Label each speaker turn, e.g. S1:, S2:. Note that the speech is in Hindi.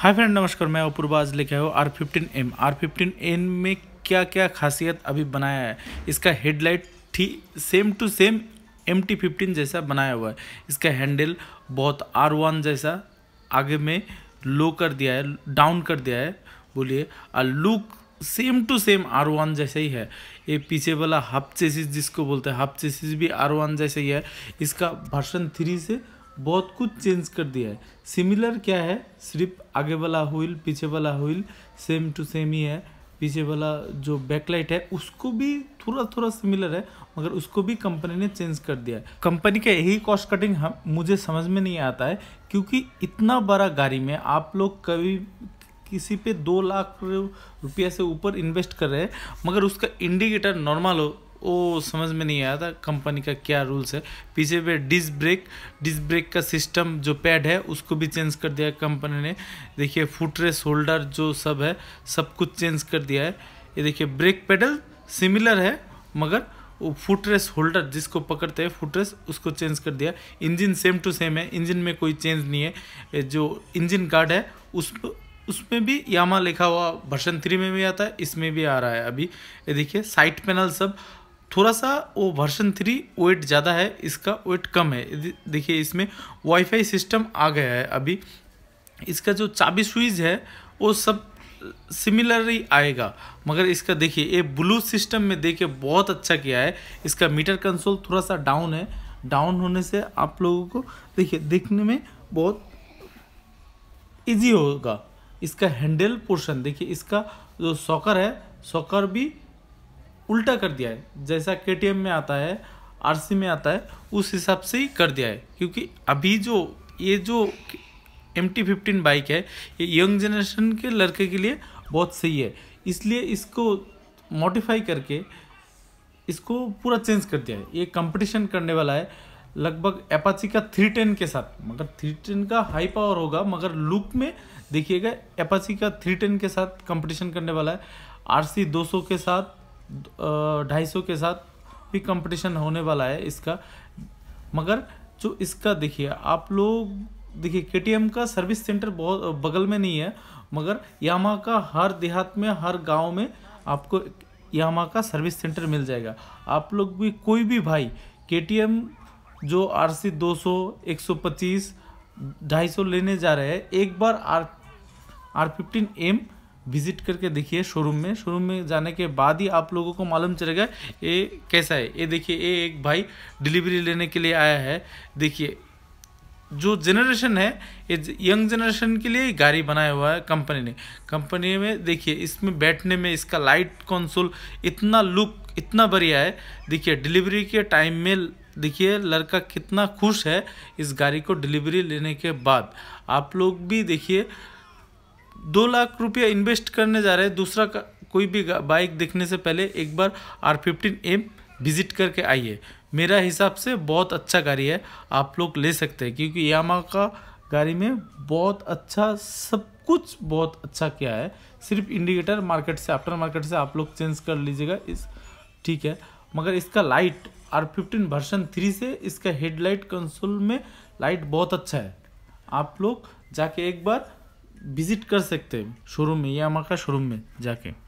S1: हाय फ्रेंड नमस्कार मैं अपूर्वाज लेके आया हूँ R fifteen M R fifteen M में क्या क्या खासियत अभी बनाया है इसका हेडलाइट ठीक same to same M T fifteen जैसा बनाया हुआ है इसका हैंडल बहुत आर वन जैसा आगे में लो कर दिया है डाउन कर दिया है बोलिए और look same to same R one जैसा ही है ये पीछे वाला हाफ चेसिस जिसको बोलते हैं हाफ चेसिस भी आर वन जैसा ही है इसका वर्सन थ्री से बहुत कुछ चेंज कर दिया है सिमिलर क्या है सिर्फ आगे वाला हुईल पीछे वाला हुईल सेम टू सेम ही है पीछे वाला जो बैकलाइट है उसको भी थोड़ा थोड़ा सिमिलर है मगर उसको भी कंपनी ने चेंज कर दिया है कंपनी का यही कॉस्ट कटिंग हम मुझे समझ में नहीं आता है क्योंकि इतना बड़ा गाड़ी में आप लोग कभी किसी पे दो लाख रुपया से ऊपर इन्वेस्ट कर रहे हैं मगर उसका इंडिकेटर नॉर्मल हो वो समझ में नहीं आया था कंपनी का क्या रूल्स है पीछे पे डिस्क ब्रेक डिस्क ब्रेक का सिस्टम जो पैड है उसको भी चेंज कर दिया कंपनी ने देखिए फुटरेस होल्डर जो सब है सब कुछ चेंज कर दिया है ये देखिए ब्रेक पेडल सिमिलर है मगर वो फुटरेस होल्डर जिसको पकड़ते हैं फुटरेस उसको चेंज कर दिया इंजन सेम टू सेम है इंजन में कोई चेंज नहीं है जो इंजन गार्ड है उस उसमें भी यामा लिखा हुआ भर्सन थ्री में भी आता है इसमें भी आ रहा है अभी ये देखिए साइड पैनल सब थोड़ा सा वो वर्सन थ्री वेट ज़्यादा है इसका वेट कम है देखिए इसमें वाईफाई सिस्टम आ गया है अभी इसका जो चाबी स्विच है वो सब सिमिलर ही आएगा मगर इसका देखिए ये ब्लू सिस्टम में देखिए बहुत अच्छा किया है इसका मीटर कंसोल थोड़ा सा डाउन है डाउन होने से आप लोगों को देखिए देखने में बहुत इजी होगा इसका हैंडल पोर्शन देखिए इसका जो सॉकर है सॉकर भी उल्टा कर दिया है जैसा के में आता है आर में आता है उस हिसाब से ही कर दिया है क्योंकि अभी जो ये जो एम टी फिफ्टीन बाइक है ये यंग जनरेशन के लड़के के लिए बहुत सही है इसलिए इसको मॉडिफाई करके इसको पूरा चेंज कर दिया है ये कंपटीशन करने वाला है लगभग एपाची का थ्री टेन के साथ मगर थ्री टेन का हाई पावर होगा मगर लुक में देखिएगा एपाची का थ्री टेन के साथ कंपटीशन करने वाला है आर सी दो सौ के साथ ढाई सौ के साथ भी कंपटीशन होने वाला है इसका मगर जो इसका देखिए आप लोग देखिए के का सर्विस सेंटर बहुत बगल में नहीं है मगर यामा का हर देहात में हर गांव में आपको यामा का सर्विस सेंटर मिल जाएगा आप लोग भी कोई भी भाई के जो आर सी दो सौ एक सौ पच्चीस ढाई सौ लेने जा रहे हैं एक बार R R fifteen M visit करके देखिए शोरूम में शोरूम में जाने के बाद ही आप लोगों को मालूम चलेगा ये कैसा है ये देखिए ये एक भाई डिलीवरी लेने के लिए आया है देखिए जो जनरेशन है ये यंग जनरेशन के लिए गाड़ी बनाया हुआ है कंपनी ने कंपनी में देखिए इसमें बैठने में इसका लाइट कंसोल इतना लुक इतना बढ़िया है देखिए डिलीवरी के टाइम में देखिए लड़का कितना खुश है इस गाड़ी को डिलीवरी लेने के बाद आप लोग भी देखिए दो लाख रुपया इन्वेस्ट करने जा रहे हैं दूसरा का, कोई भी बाइक देखने से पहले एक बार आर फिफ्टीन एम विज़िट करके आइए मेरा हिसाब से बहुत अच्छा गाड़ी है आप लोग ले सकते हैं क्योंकि यामा का गाड़ी में बहुत अच्छा सब कुछ बहुत अच्छा किया है सिर्फ इंडिकेटर मार्केट से आफ्टर मार्केट से आप लोग चेंज कर लीजिएगा इस ठीक है मगर इसका light R fifteen version three से इसका हेडलाइट कंसोल में लाइट बहुत अच्छा है आप लोग जाके एक बार विज़िट कर सकते हैं शोरूम में या मका शोरूम में जाके